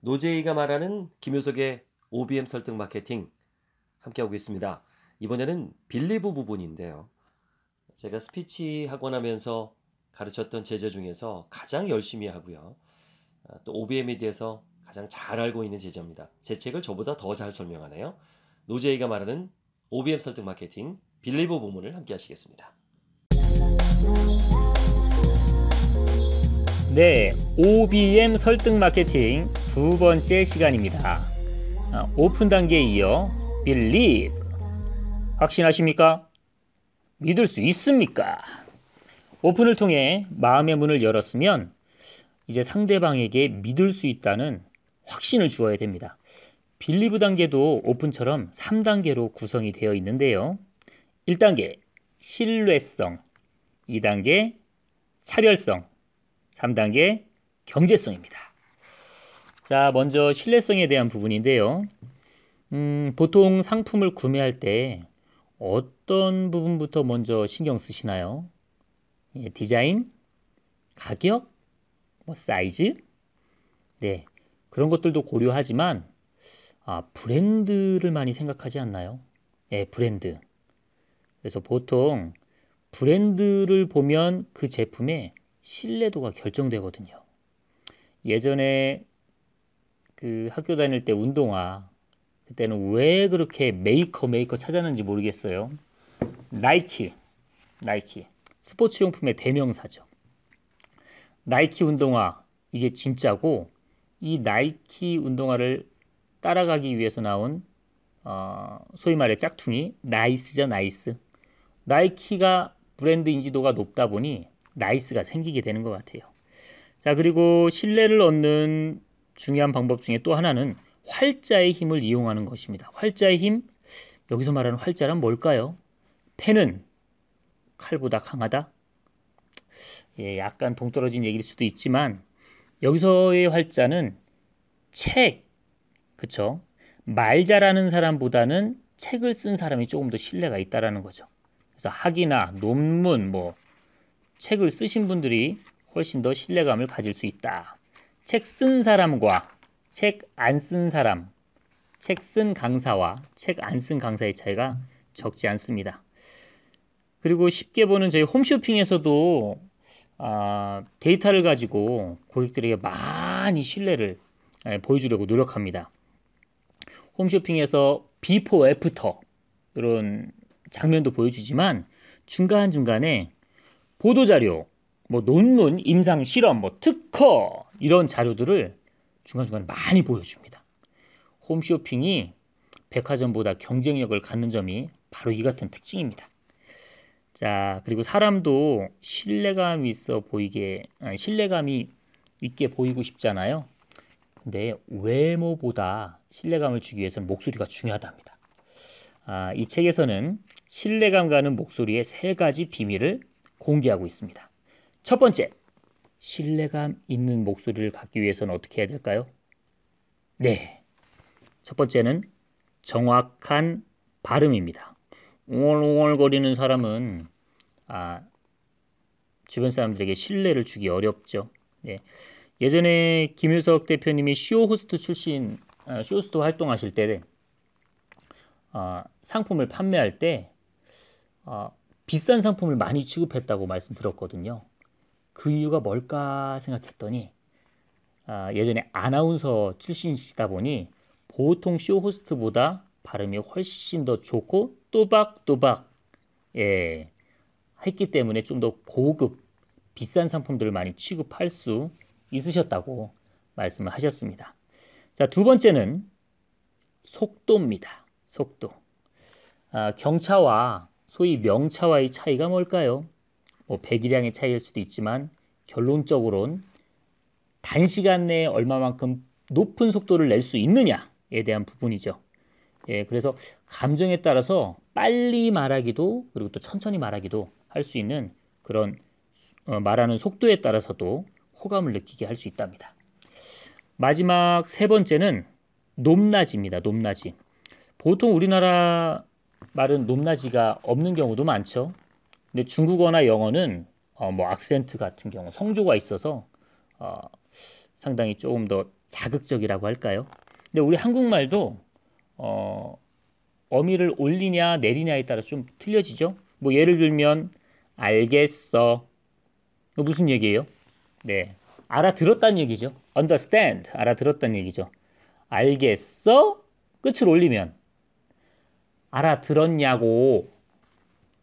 노제이가 말하는 김효석의 OBM 설득 마케팅 함께하고 있습니다. 이번에는 빌리브 부분인데요. 제가 스피치 학원 하면서 가르쳤던 제자 중에서 가장 열심히 하고요. 아, 또 OBM에 대해서 가장 잘 알고 있는 제자입니다. 제 책을 저보다 더 잘 설명하네요. 노제이가 말하는 OBM 설득 마케팅 빌리브 부문을 함께 하시겠습니다. 네, OBM 설득 마케팅 두 번째 시간입니다. 어, 오픈 단계에 이어 believe 확신하십니까? 믿을 수 있습니까? 오픈을 통해 마음의 문을 열었으면 이제 상대방에게 믿을 수 있다는 확신을 주어야 됩니다. 빌리브 단계도 오픈처럼 3단계로 구성이 되어 있는데요. 1단계 신뢰성, 2단계 차별성, 3단계 경제성입니다. 자, 먼저 신뢰성에 대한 부분인데요. 음, 보통 상품을 구매할 때 어떤 부분부터 먼저 신경 쓰시나요? 예, 디자인, 가격, 뭐 사이즈, 네 그런 것들도 고려하지만 아, 브랜드를 많이 생각하지 않나요? 예, 브랜드. 그래서 보통 브랜드를 보면 그 제품의 신뢰도가 결정되거든요. 예전에 그 학교 다닐 때 운동화 그때는 왜 그렇게 메이커 메이커 찾았는지 모르겠어요. 나이키, 나이키 스포츠 용품의 대명사죠. 나이키 운동화 이게 진짜고 이 나이키 운동화를 따라가기 위해서 나온 어, 소위 말해 짝퉁이 나이스죠 나이스. 나이키가 브랜드 인지도가 높다 보니 나이스가 생기게 되는 것 같아요. 자 그리고 신뢰를 얻는 중요한 방법 중에 또 하나는 활자의 힘을 이용하는 것입니다. 활자의 힘, 여기서 말하는 활자란 뭘까요? 펜은 칼보다 강하다? 예, 약간 동떨어진 얘기일 수도 있지만 여기서의 활자는 책, 그쵸? 말 잘하는 사람보다는 책을 쓴 사람이 조금 더 신뢰가 있다는 거죠. 그래서 학이나 논문, 뭐 책을 쓰신 분들이 훨씬 더 신뢰감을 가질 수 있다. 책쓴 사람과 책 안 쓴 사람, 책 쓴 강사와 책 안 쓴 강사의 차이가 적지 않습니다. 그리고 쉽게 보는 저희 홈쇼핑에서도 아, 데이터를 가지고 고객들에게 많이 신뢰를 예, 보여주려고 노력합니다. 홈쇼핑에서 비포 애프터 이런 장면도 보여주지만 중간중간에 보도자료, 뭐 논문, 임상 실험, 뭐 특허, 이런 자료들을 중간중간 많이 보여줍니다. 홈쇼핑이 백화점보다 경쟁력을 갖는 점이 바로 이 같은 특징입니다. 자, 그리고 사람도 신뢰감 있어 보이게, 아니, 신뢰감이 있게 보이고 싶잖아요. 근데 외모보다 신뢰감을 주기 위해서는 목소리가 중요하답니다. 아, 이 책에서는 신뢰감 가는 목소리의 세 가지 비밀을 공개하고 있습니다. 첫 번째, 신뢰감 있는 목소리를 갖기 위해서는 어떻게 해야 될까요? 네. 첫 번째는 정확한 발음입니다. 웅얼웅얼거리는 사람은 아, 주변 사람들에게 신뢰를 주기 어렵죠. 예. 예전에 김효석 대표님이 쇼 호스트 출신 아, 쇼 호스트 활동하실 때 아, 상품을 판매할 때 아, 비싼 상품을 많이 취급했다고 말씀드렸거든요. 그 이유가 뭘까 생각했더니 아, 예전에 아나운서 출신이시다 보니 보통 쇼 호스트보다 발음이 훨씬 더 좋고 또박또박 예 했기 때문에 좀 더 고급 비싼 상품들을 많이 취급할 수 있으셨다고 말씀을 하셨습니다. 자두 번째는 속도입니다. 속도. 아, 경차와 소위 명차와의 차이가 뭘까요? 뭐 100일량의 차이일 수도 있지만 결론적으로는 단시간 내에 얼마만큼 높은 속도를 낼 수 있느냐에 대한 부분이죠. 예, 그래서 감정에 따라서 빨리 말하기도 그리고 또 천천히 말하기도 할 수 있는 그런 어, 말하는 속도에 따라서도 호감을 느끼게 할 수 있답니다. 마지막 세 번째는 높낮입니다 높낮이. 보통 우리나라 말은 높낮이가 없는 경우도 많죠. 근데 중국어나 영어는 어, 뭐 악센트 같은 경우 성조가 있어서 어, 상당히 조금 더 자극적이라고 할까요? 근데 우리 한국말도 어, 어미를 올리냐 내리냐에 따라 좀 틀려지죠. 뭐 예를 들면 알겠어. 무슨 얘기예요? 네. 알아들었다는 얘기죠. understand. 알아들었다는 얘기죠. 알겠어? 끝을 올리면 알아들었냐고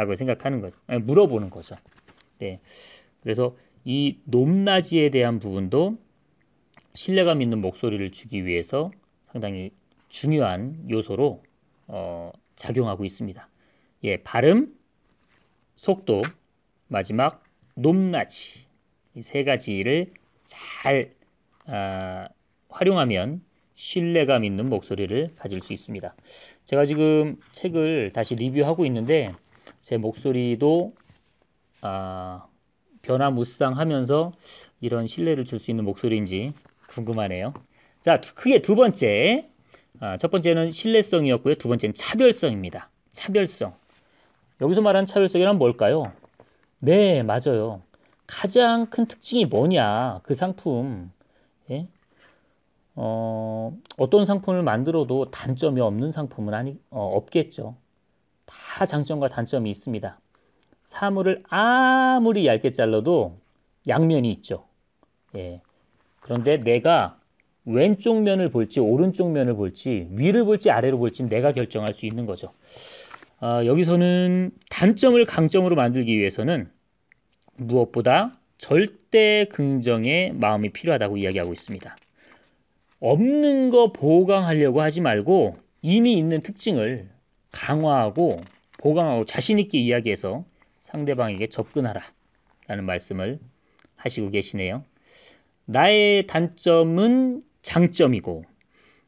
라고 생각하는 거죠. 물어보는 거죠. 네. 그래서 이 높낮이에 대한 부분도 신뢰감 있는 목소리를 주기 위해서 상당히 중요한 요소로 어, 작용하고 있습니다. 예, 발음, 속도, 마지막 높낮이 이 세 가지를 잘 아, 활용하면 신뢰감 있는 목소리를 가질 수 있습니다. 제가 지금 책을 다시 리뷰하고 있는데 제 목소리도 아, 변화무쌍하면서 이런 신뢰를 줄 수 있는 목소리인지 궁금하네요. 자, 크게 두 번째. 아, 첫 번째는 신뢰성이었고요. 두 번째는 차별성입니다. 차별성. 여기서 말하는 차별성이란 뭘까요? 네, 맞아요. 가장 큰 특징이 뭐냐? 그 상품. 예? 어, 어떤 상품을 만들어도 단점이 없는 상품은 아니, 어, 없겠죠. 다 장점과 단점이 있습니다. 사물을 아무리 얇게 잘라도 양면이 있죠. 예. 그런데 내가 왼쪽 면을 볼지 오른쪽 면을 볼지 위를 볼지 아래로 볼지 내가 결정할 수 있는 거죠. 어, 여기서는 단점을 강점으로 만들기 위해서는 무엇보다 절대 긍정의 마음이 필요하다고 이야기하고 있습니다. 없는 거 보강하려고 하지 말고 이미 있는 특징을 강화하고 보강하고 자신있게 이야기해서 상대방에게 접근하라 라는 말씀을 하시고 계시네요. 나의 단점은 장점이고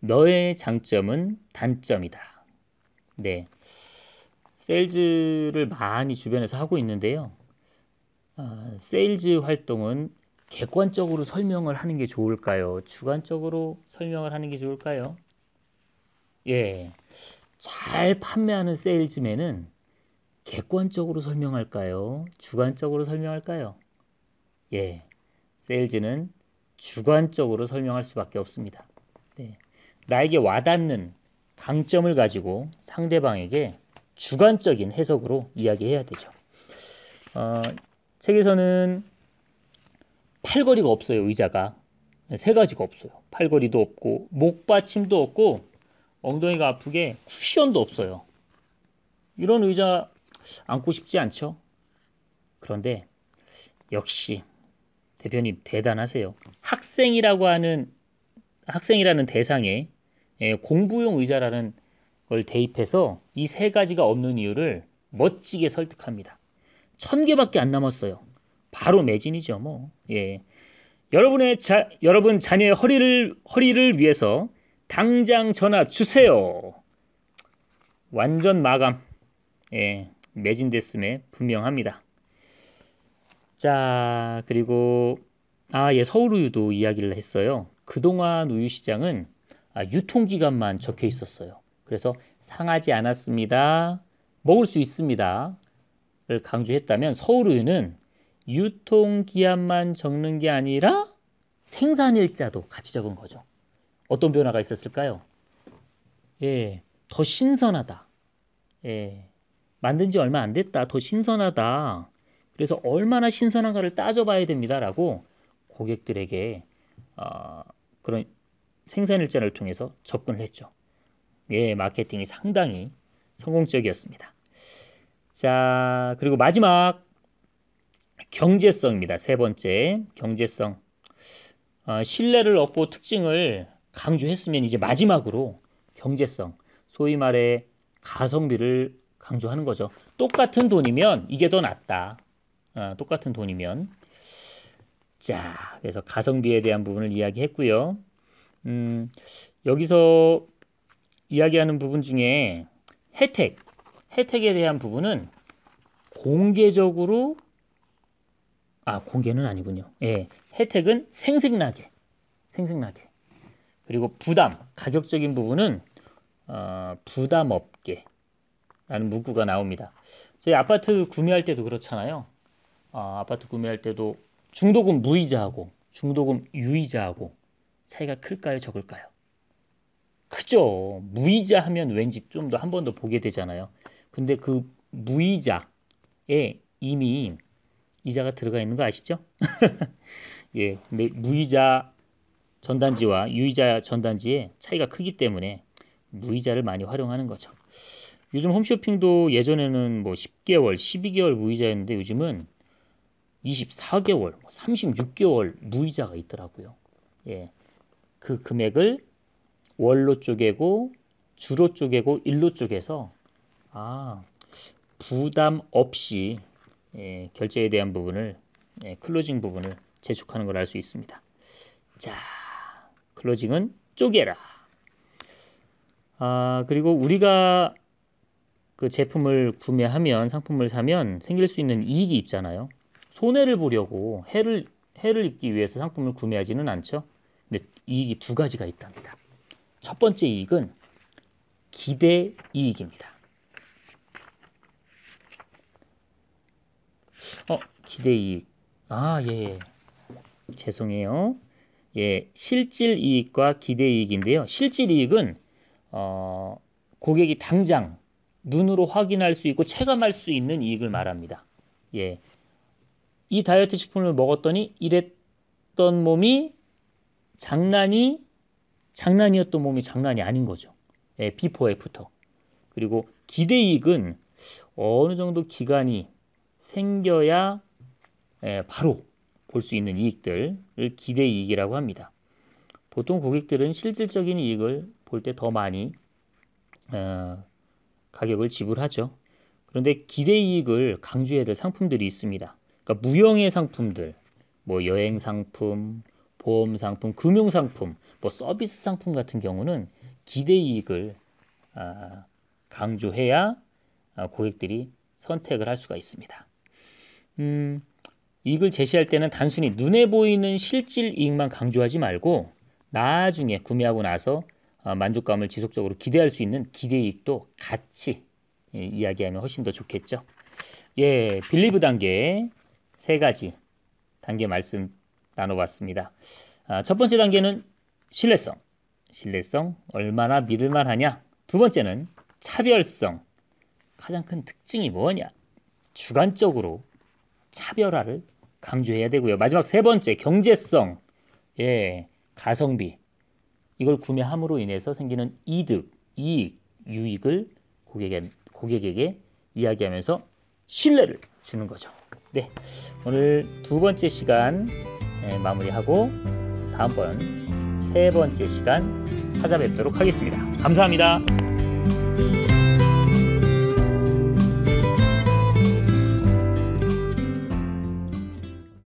너의 장점은 단점이다. 네. 세일즈를 많이 주변에서 하고 있는데요. 아, 세일즈 활동은 객관적으로 설명을 하는 게 좋을까요? 주관적으로 설명을 하는 게 좋을까요? 예. 잘 판매하는 세일즈맨은 객관적으로 설명할까요? 주관적으로 설명할까요? 예, 세일즈는 주관적으로 설명할 수밖에 없습니다. 네. 나에게 와닿는 강점을 가지고 상대방에게 주관적인 해석으로 이야기해야 되죠. 어, 책에서는 팔걸이가 없어요, 의자가. 네, 세 가지가 없어요. 팔걸이도 없고, 목받침도 없고, 엉덩이가 아프게 쿠션도 없어요. 이런 의자 안고 싶지 않죠? 그런데 역시 대표님 대단하세요. 학생이라고 하는 학생이라는 대상에 예, 공부용 의자라는 걸 대입해서 이 세 가지가 없는 이유를 멋지게 설득합니다. 천 개밖에 안 남았어요. 바로 매진이죠, 뭐. 예. 여러분의 자, 여러분 자녀의 허리를 허리를 위해서 당장 전화 주세요. 완전 마감. 예, 매진됐음에 분명합니다. 자, 그리고 아, 예, 서울우유도 이야기를 했어요. 그동안 우유 시장은 아, 유통기간만 적혀 있었어요. 그래서 상하지 않았습니다. 먹을 수 있습니다. 를 강조했다면 서울우유는 유통기한만 적는 게 아니라 생산일자도 같이 적은 거죠. 어떤 변화가 있었을까요? 예, 더 신선하다. 예, 만든 지 얼마 안 됐다. 더 신선하다. 그래서 얼마나 신선한가를 따져봐야 됩니다라고 고객들에게 어, 그런 생산 일자를 통해서 접근을 했죠. 예, 마케팅이 상당히 성공적이었습니다. 자, 그리고 마지막 경제성입니다. 세 번째 경제성. 어, 신뢰를 얻고 특징을 강조했으면 이제 마지막으로 경제성, 소위 말해 가성비를 강조하는 거죠. 똑같은 돈이면 이게 더 낫다. 아, 똑같은 돈이면. 자, 그래서 가성비에 대한 부분을 이야기했고요. 음, 여기서 이야기하는 부분 중에 혜택, 혜택에 대한 부분은 공개적으로 아 공개는 아니군요. 예, 혜택은 생색나게생색나게 그리고 부담, 가격적인 부분은 어, 부담 없게라는 문구가 나옵니다. 저희 아파트 구매할 때도 그렇잖아요. 어, 아파트 구매할 때도 중도금 무이자하고 중도금 유이자하고 차이가 클까요, 적을까요? 크죠. 무이자 하면 왠지 좀 더 한 번 더 보게 되잖아요. 근데 그 무이자에 이미 이자가 들어가 있는 거 아시죠? 예, 근데 무이자 전단지와 유이자 전단지의 차이가 크기 때문에 무이자를 많이 활용하는 거죠. 요즘 홈쇼핑도 예전에는 뭐 10개월, 12개월 무이자였는데 요즘은 24개월, 36개월 뭐 무이자가 있더라고요. 예. 그 금액을 월로 쪼개고 주로 쪼개고 일로 쪼개서 아, 부담 없이 예, 결제에 대한 부분을 예, 클로징 부분을 재촉하는 걸 알 수 있습니다. 자, 클로징은 쪼개라. 아, 그리고 우리가 그 제품을 구매하면 상품을 사면 생길 수 있는 이익이 있잖아요. 손해를 보려고 해를 해를 입기 위해서 상품을 구매하지는 않죠. 근데 이익이 두 가지가 있답니다. 첫 번째 이익은 기대 이익입니다. 어, 기대 이익. 아, 예. 예. 죄송해요. 예, 실질 이익과 기대 이익인데요. 실질 이익은 어, 고객이 당장 눈으로 확인할 수 있고 체감할 수 있는 이익을 말합니다. 예. 이 다이어트 식품을 먹었더니 이랬던 몸이 장난이 장난이었던 몸이 장난이 아닌 거죠. 예, 비포 애프터. 그리고 기대 이익은 어느 정도 기간이 생겨야 예, 바로 볼수 있는 이익들을 기대 이익이라고 합니다. 보통 고객들은 실질적인 이익을 볼 때 더 많이 어, 가격을 지불하죠. 그런데 기대 이익을 강조해야 될 상품들이 있습니다. 그러니까 무형의 상품들, 뭐 여행 상품, 보험 상품, 금융 상품, 뭐 서비스 상품 같은 경우는 기대 이익을 어, 강조해야 아, 고객들이 선택을 할 수가 있습니다. 음, 이익을 제시할 때는 단순히 눈에 보이는 실질 이익만 강조하지 말고 나중에 구매하고 나서 어, 만족감을 지속적으로 기대할 수 있는 기대 이익도 같이 예, 이야기하면 훨씬 더 좋겠죠. 예, 빌리브 단계 세 가지 단계 말씀 나눠봤습니다. 아, 첫 번째 단계는 신뢰성. 신뢰성 얼마나 믿을만 하냐. 두 번째는 차별성. 가장 큰 특징이 뭐냐? 주관적으로 차별화를 강조해야 되고요. 마지막 세 번째 경제성, 예, 가성비 이걸 구매함으로 인해서 생기는 이득, 이익, 유익을 고객에, 고객에게 이야기하면서 신뢰를 주는 거죠. 네, 오늘 두 번째 시간 예, 마무리하고 다음번 세 번째 시간 찾아뵙도록 하겠습니다. 감사합니다.